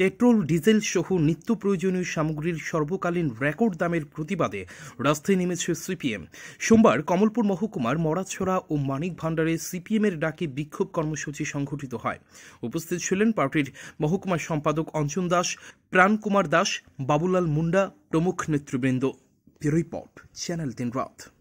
petrol diesel সহ নিত্য প্রয়োজনীয় সামগ্রীর সর্বকালীন রেকর্ড দামের প্রতিবাদে রাস্তায় নেমেছে সিপিএম সোমবার কমলপুর মহকুমার মরাছড়া ও মানিক ভাণ্ডারে সিপিএমের ডাকে বিক্ষোভ কর্মসূচি সংঘটিত হয় উপস্থিত ছিলেন পার্টির মহকুমা সম্পাদক অঞ্চন দাস প্রাণকুমার দাস বাবুলাল মুন্ডা প্রমুখ নেতৃবৃন্দ রিপোর্ট চ্যানেল দিন রাত